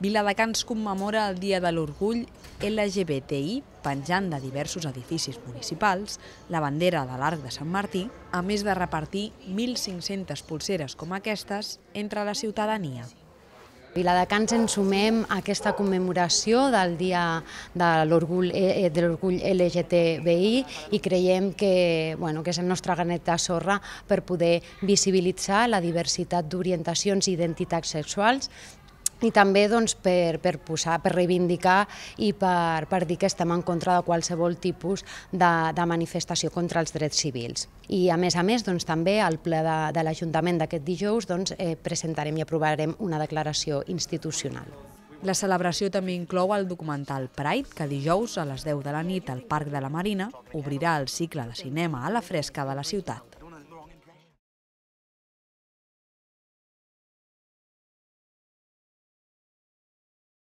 Viladecans commemora el Dia de l'Orgull LGBTI penjant de diversos edificis municipals la bandera de l'Arc de Sant Martí, a més de repartir 1.500 polseres com aquestes entre la ciutadania. Viladecans ens sumem a aquesta commemoració del Dia de l'Orgull eh, eh, LGTBI i creiem que, bueno, que és el nostre granet de sorra per poder visibilitzar la diversitat d'orientacions i identitats sexuals i també doncs, per, per posar, per reivindicar i per, per dir que estem en contra de qualsevol tipus de, de manifestació contra els drets civils. I a més a més, doncs, també al ple de, de l'Ajuntament d'aquest dijous doncs, eh, presentarem i aprovarem una declaració institucional. La celebració també inclou el documental Pride, que dijous a les 10 de la nit al Parc de la Marina obrirà el cicle de cinema a la fresca de la ciutat.